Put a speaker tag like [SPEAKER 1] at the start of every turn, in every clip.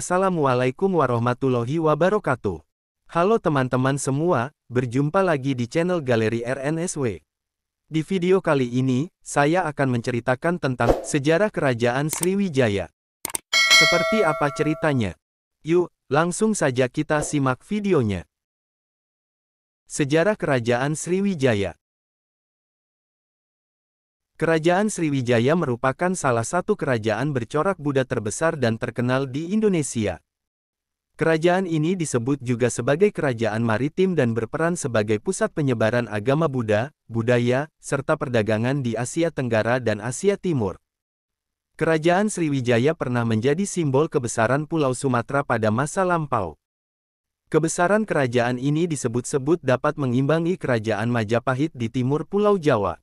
[SPEAKER 1] Assalamualaikum warahmatullahi wabarakatuh. Halo teman-teman semua, berjumpa lagi di channel Galeri RNSW. Di video kali ini, saya akan menceritakan tentang sejarah kerajaan Sriwijaya. Seperti apa ceritanya? Yuk, langsung saja kita simak videonya. Sejarah kerajaan Sriwijaya Kerajaan Sriwijaya merupakan salah satu kerajaan bercorak Buddha terbesar dan terkenal di Indonesia. Kerajaan ini disebut juga sebagai kerajaan maritim dan berperan sebagai pusat penyebaran agama Buddha, budaya, serta perdagangan di Asia Tenggara dan Asia Timur. Kerajaan Sriwijaya pernah menjadi simbol kebesaran Pulau Sumatera pada masa lampau. Kebesaran kerajaan ini disebut-sebut dapat mengimbangi kerajaan Majapahit di timur Pulau Jawa.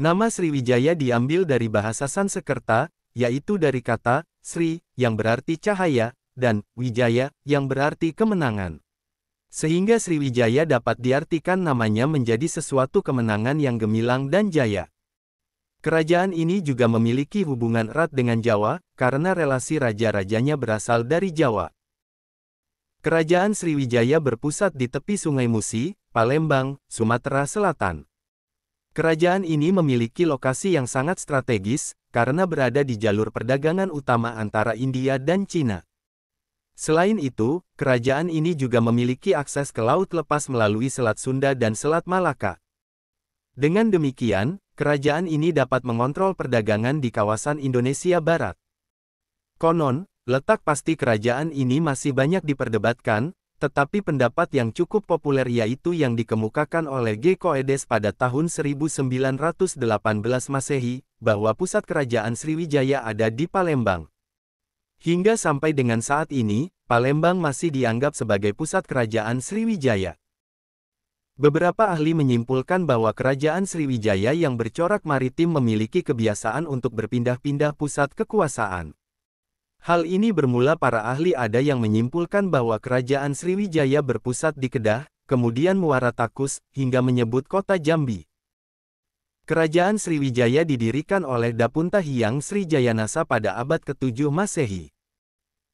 [SPEAKER 1] Nama Sriwijaya diambil dari bahasa Sansekerta, yaitu dari kata Sri yang berarti cahaya dan Wijaya yang berarti kemenangan. Sehingga Sriwijaya dapat diartikan namanya menjadi sesuatu kemenangan yang gemilang dan jaya. Kerajaan ini juga memiliki hubungan erat dengan Jawa karena relasi raja-rajanya berasal dari Jawa. Kerajaan Sriwijaya berpusat di tepi Sungai Musi, Palembang, Sumatera Selatan. Kerajaan ini memiliki lokasi yang sangat strategis, karena berada di jalur perdagangan utama antara India dan Cina. Selain itu, kerajaan ini juga memiliki akses ke laut lepas melalui Selat Sunda dan Selat Malaka. Dengan demikian, kerajaan ini dapat mengontrol perdagangan di kawasan Indonesia Barat. Konon, letak pasti kerajaan ini masih banyak diperdebatkan, tetapi pendapat yang cukup populer yaitu yang dikemukakan oleh Gekoedes pada tahun 1918 Masehi, bahwa pusat kerajaan Sriwijaya ada di Palembang. Hingga sampai dengan saat ini, Palembang masih dianggap sebagai pusat kerajaan Sriwijaya. Beberapa ahli menyimpulkan bahwa kerajaan Sriwijaya yang bercorak maritim memiliki kebiasaan untuk berpindah-pindah pusat kekuasaan. Hal ini bermula para ahli ada yang menyimpulkan bahwa kerajaan Sriwijaya berpusat di Kedah, kemudian Muara Takus, hingga menyebut kota Jambi. Kerajaan Sriwijaya didirikan oleh Dapunta Hyang Sri Jayanasa pada abad ke-7 Masehi.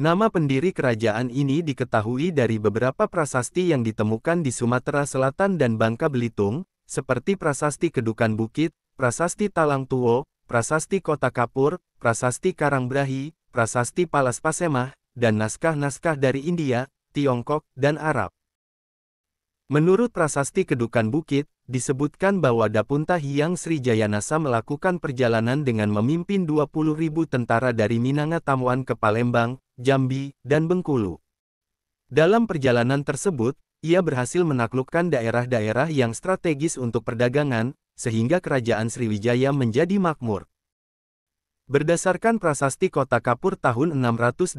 [SPEAKER 1] Nama pendiri kerajaan ini diketahui dari beberapa prasasti yang ditemukan di Sumatera Selatan dan Bangka Belitung, seperti prasasti Kedukan Bukit, prasasti Talang Tuo, prasasti Kota Kapur, prasasti Karangbrahi, prasasti Palas Pasemah, dan naskah-naskah dari India, Tiongkok, dan Arab. Menurut prasasti Kedukan Bukit, disebutkan bahwa Dapunta Hyang Sri Jayanasa melakukan perjalanan dengan memimpin ribu tentara dari Minanga Tamuan ke Palembang, Jambi, dan Bengkulu. Dalam perjalanan tersebut, ia berhasil menaklukkan daerah-daerah yang strategis untuk perdagangan, sehingga kerajaan Sriwijaya menjadi makmur. Berdasarkan prasasti kota Kapur tahun 686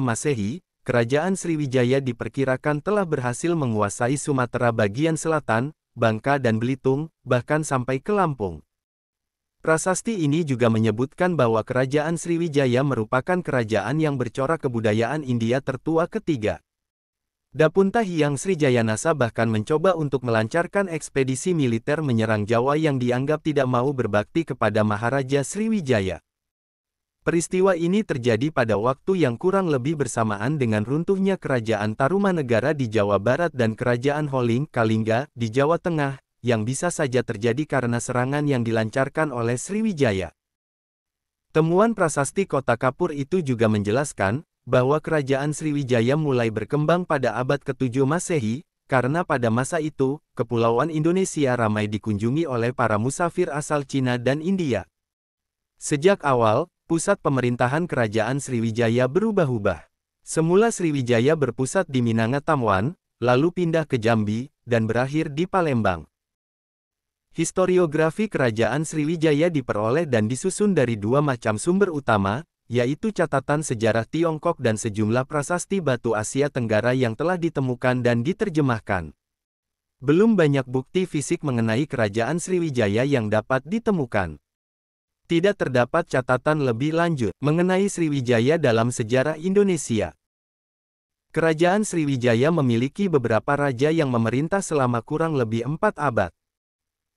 [SPEAKER 1] Masehi, Kerajaan Sriwijaya diperkirakan telah berhasil menguasai Sumatera bagian selatan, Bangka dan Belitung, bahkan sampai ke Lampung. Prasasti ini juga menyebutkan bahwa Kerajaan Sriwijaya merupakan kerajaan yang bercorak kebudayaan India tertua ketiga. Dapunta Hyang Jayanasa bahkan mencoba untuk melancarkan ekspedisi militer menyerang Jawa yang dianggap tidak mau berbakti kepada Maharaja Sriwijaya. Peristiwa ini terjadi pada waktu yang kurang lebih bersamaan dengan runtuhnya Kerajaan Tarumanegara di Jawa Barat dan Kerajaan Holing, Kalingga, di Jawa Tengah, yang bisa saja terjadi karena serangan yang dilancarkan oleh Sriwijaya. Temuan prasasti kota Kapur itu juga menjelaskan, bahwa kerajaan Sriwijaya mulai berkembang pada abad ke-7 Masehi, karena pada masa itu, kepulauan Indonesia ramai dikunjungi oleh para musafir asal Cina dan India. Sejak awal, pusat pemerintahan kerajaan Sriwijaya berubah-ubah. Semula Sriwijaya berpusat di Minanga lalu pindah ke Jambi, dan berakhir di Palembang. Historiografi kerajaan Sriwijaya diperoleh dan disusun dari dua macam sumber utama, yaitu catatan sejarah Tiongkok dan sejumlah prasasti batu Asia Tenggara yang telah ditemukan dan diterjemahkan. Belum banyak bukti fisik mengenai kerajaan Sriwijaya yang dapat ditemukan. Tidak terdapat catatan lebih lanjut mengenai Sriwijaya dalam sejarah Indonesia. Kerajaan Sriwijaya memiliki beberapa raja yang memerintah selama kurang lebih empat abad.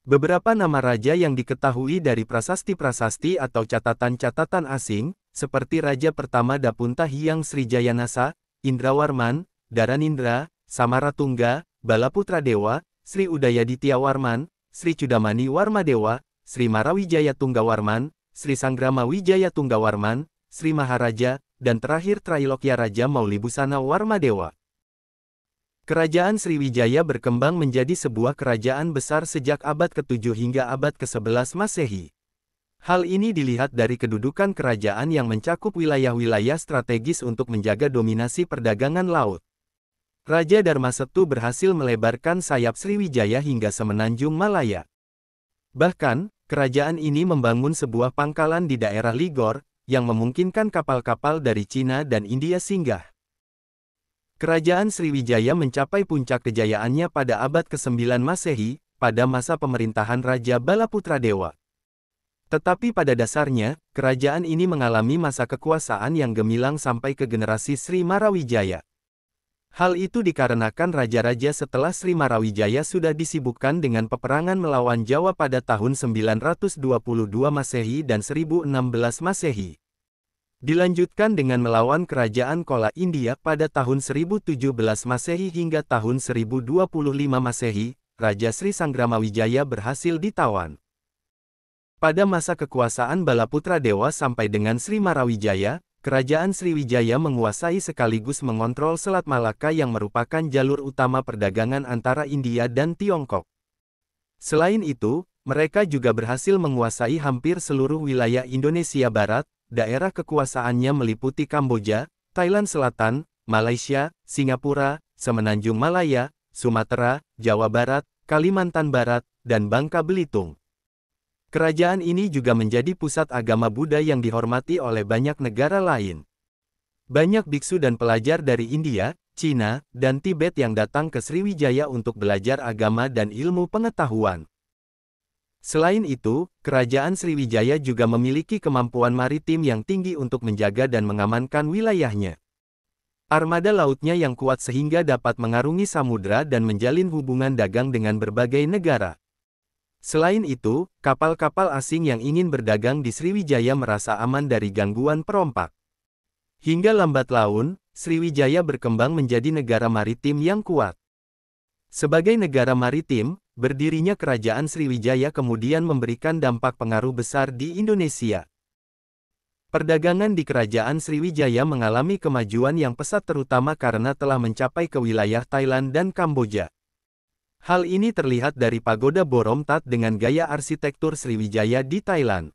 [SPEAKER 1] Beberapa nama raja yang diketahui dari prasasti-prasasti atau catatan-catatan asing, seperti Raja Pertama Dapunta Hyang Jayanasa Indrawarman, Daranindra, Samaratungga, Balaputra Dewa, Sri Udayaditya Warman, Sri Cudamani Warmadewa, Sri Marawijaya Tunggawarman, Sri Sanggrama Wijaya Tunggawarman, Sri Maharaja, dan terakhir Trailokya Raja Maulibusana Warmadewa. Kerajaan Sriwijaya berkembang menjadi sebuah kerajaan besar sejak abad ke-7 hingga abad ke-11 Masehi. Hal ini dilihat dari kedudukan kerajaan yang mencakup wilayah-wilayah strategis untuk menjaga dominasi perdagangan laut. Raja Dharmasetu berhasil melebarkan sayap Sriwijaya hingga semenanjung Malaya. Bahkan, kerajaan ini membangun sebuah pangkalan di daerah Ligor, yang memungkinkan kapal-kapal dari Cina dan India singgah. Kerajaan Sriwijaya mencapai puncak kejayaannya pada abad ke-9 Masehi, pada masa pemerintahan Raja Balaputra Dewa. Tetapi pada dasarnya, kerajaan ini mengalami masa kekuasaan yang gemilang sampai ke generasi Sri Marawijaya. Hal itu dikarenakan raja-raja setelah Sri Marawijaya sudah disibukkan dengan peperangan melawan Jawa pada tahun 922 Masehi dan 1016 Masehi. Dilanjutkan dengan melawan kerajaan Kola India pada tahun 1017 Masehi hingga tahun 1025 Masehi, Raja Sri Sanggramawijaya berhasil ditawan. Pada masa kekuasaan Balaputra Dewa sampai dengan Sri Marawijaya, Kerajaan Sriwijaya menguasai sekaligus mengontrol Selat Malaka yang merupakan jalur utama perdagangan antara India dan Tiongkok. Selain itu, mereka juga berhasil menguasai hampir seluruh wilayah Indonesia Barat, daerah kekuasaannya meliputi Kamboja, Thailand Selatan, Malaysia, Singapura, Semenanjung Malaya, Sumatera, Jawa Barat, Kalimantan Barat, dan Bangka Belitung. Kerajaan ini juga menjadi pusat agama Buddha yang dihormati oleh banyak negara lain. Banyak biksu dan pelajar dari India, Cina, dan Tibet yang datang ke Sriwijaya untuk belajar agama dan ilmu pengetahuan. Selain itu, Kerajaan Sriwijaya juga memiliki kemampuan maritim yang tinggi untuk menjaga dan mengamankan wilayahnya. Armada lautnya yang kuat sehingga dapat mengarungi samudra dan menjalin hubungan dagang dengan berbagai negara. Selain itu, kapal-kapal asing yang ingin berdagang di Sriwijaya merasa aman dari gangguan perompak. Hingga lambat laun, Sriwijaya berkembang menjadi negara maritim yang kuat. Sebagai negara maritim, berdirinya Kerajaan Sriwijaya kemudian memberikan dampak pengaruh besar di Indonesia. Perdagangan di Kerajaan Sriwijaya mengalami kemajuan yang pesat terutama karena telah mencapai ke wilayah Thailand dan Kamboja. Hal ini terlihat dari pagoda Tat dengan gaya arsitektur Sriwijaya di Thailand.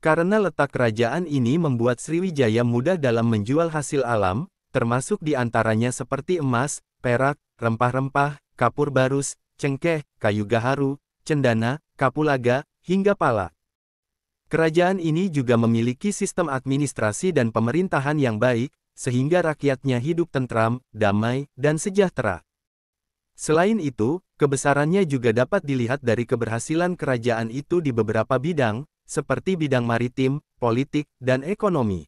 [SPEAKER 1] Karena letak kerajaan ini membuat Sriwijaya mudah dalam menjual hasil alam, termasuk di antaranya seperti emas, perak, rempah-rempah, kapur barus, cengkeh, kayu gaharu, cendana, kapulaga, hingga pala. Kerajaan ini juga memiliki sistem administrasi dan pemerintahan yang baik, sehingga rakyatnya hidup tentram, damai, dan sejahtera. Selain itu, kebesarannya juga dapat dilihat dari keberhasilan kerajaan itu di beberapa bidang, seperti bidang maritim, politik, dan ekonomi.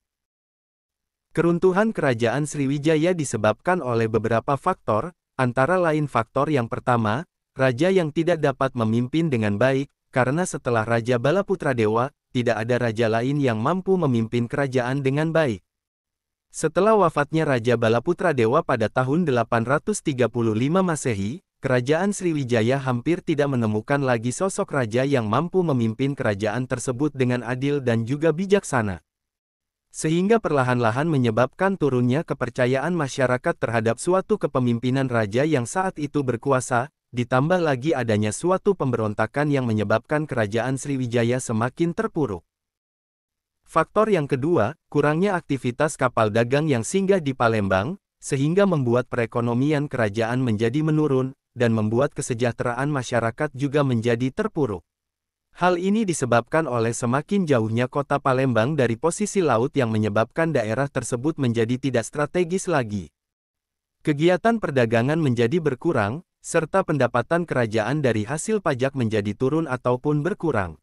[SPEAKER 1] Keruntuhan kerajaan Sriwijaya disebabkan oleh beberapa faktor, antara lain faktor yang pertama, raja yang tidak dapat memimpin dengan baik, karena setelah Raja Balaputra Dewa, tidak ada raja lain yang mampu memimpin kerajaan dengan baik. Setelah wafatnya Raja Balaputra Dewa pada tahun 835 Masehi, Kerajaan Sriwijaya hampir tidak menemukan lagi sosok raja yang mampu memimpin kerajaan tersebut dengan adil dan juga bijaksana. Sehingga perlahan-lahan menyebabkan turunnya kepercayaan masyarakat terhadap suatu kepemimpinan raja yang saat itu berkuasa, ditambah lagi adanya suatu pemberontakan yang menyebabkan kerajaan Sriwijaya semakin terpuruk. Faktor yang kedua, kurangnya aktivitas kapal dagang yang singgah di Palembang, sehingga membuat perekonomian kerajaan menjadi menurun, dan membuat kesejahteraan masyarakat juga menjadi terpuruk. Hal ini disebabkan oleh semakin jauhnya kota Palembang dari posisi laut yang menyebabkan daerah tersebut menjadi tidak strategis lagi. Kegiatan perdagangan menjadi berkurang, serta pendapatan kerajaan dari hasil pajak menjadi turun ataupun berkurang.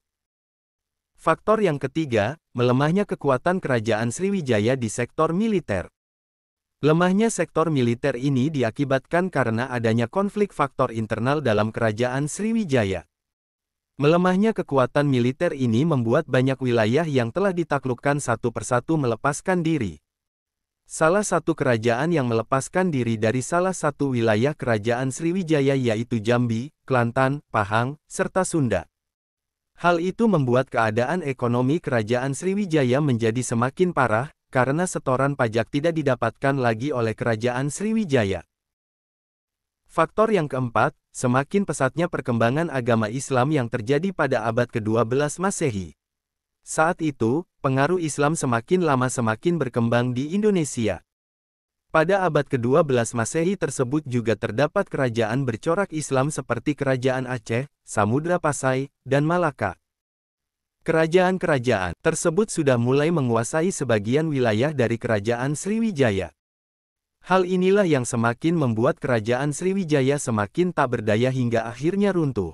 [SPEAKER 1] Faktor yang ketiga, melemahnya kekuatan kerajaan Sriwijaya di sektor militer. Lemahnya sektor militer ini diakibatkan karena adanya konflik faktor internal dalam kerajaan Sriwijaya. Melemahnya kekuatan militer ini membuat banyak wilayah yang telah ditaklukkan satu persatu melepaskan diri. Salah satu kerajaan yang melepaskan diri dari salah satu wilayah kerajaan Sriwijaya yaitu Jambi, Kelantan, Pahang, serta Sunda. Hal itu membuat keadaan ekonomi Kerajaan Sriwijaya menjadi semakin parah, karena setoran pajak tidak didapatkan lagi oleh Kerajaan Sriwijaya. Faktor yang keempat, semakin pesatnya perkembangan agama Islam yang terjadi pada abad ke-12 Masehi. Saat itu, pengaruh Islam semakin lama semakin berkembang di Indonesia. Pada abad ke-12 Masehi tersebut juga terdapat kerajaan bercorak Islam seperti Kerajaan Aceh, Samudra Pasai, dan Malaka. Kerajaan-kerajaan tersebut sudah mulai menguasai sebagian wilayah dari Kerajaan Sriwijaya. Hal inilah yang semakin membuat Kerajaan Sriwijaya semakin tak berdaya hingga akhirnya runtuh.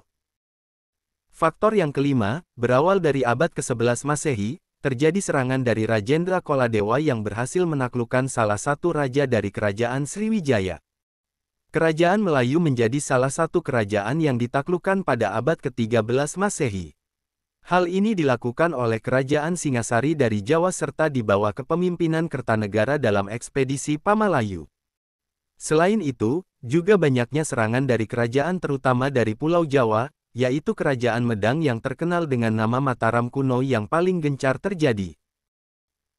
[SPEAKER 1] Faktor yang kelima, berawal dari abad ke-11 Masehi, terjadi serangan dari Rajendra Koladewa yang berhasil menaklukkan salah satu raja dari kerajaan Sriwijaya. Kerajaan Melayu menjadi salah satu kerajaan yang ditaklukkan pada abad ke-13 Masehi. Hal ini dilakukan oleh Kerajaan Singasari dari Jawa serta di bawah kepemimpinan Kertanegara dalam ekspedisi Pamalayu. Selain itu, juga banyaknya serangan dari kerajaan terutama dari Pulau Jawa, yaitu Kerajaan Medang yang terkenal dengan nama Mataram kuno yang paling gencar terjadi.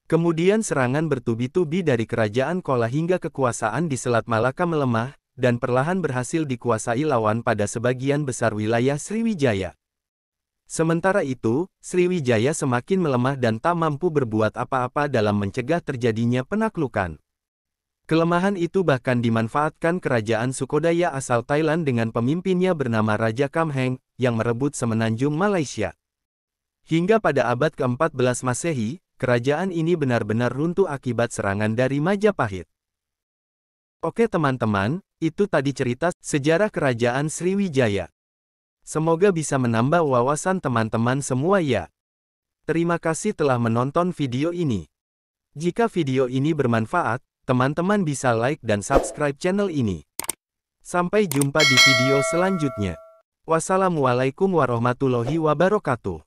[SPEAKER 1] Kemudian serangan bertubi-tubi dari Kerajaan Kola hingga kekuasaan di Selat Malaka melemah, dan perlahan berhasil dikuasai lawan pada sebagian besar wilayah Sriwijaya. Sementara itu, Sriwijaya semakin melemah dan tak mampu berbuat apa-apa dalam mencegah terjadinya penaklukan. Kelemahan itu bahkan dimanfaatkan kerajaan Sukodaya asal Thailand dengan pemimpinnya bernama Raja Kamheng, yang merebut semenanjung Malaysia. Hingga pada abad ke-14 Masehi, kerajaan ini benar-benar runtuh akibat serangan dari Majapahit. Oke teman-teman, itu tadi cerita sejarah kerajaan Sriwijaya. Semoga bisa menambah wawasan teman-teman semua ya. Terima kasih telah menonton video ini. Jika video ini bermanfaat, Teman-teman bisa like dan subscribe channel ini. Sampai jumpa di video selanjutnya. Wassalamualaikum warahmatullahi wabarakatuh.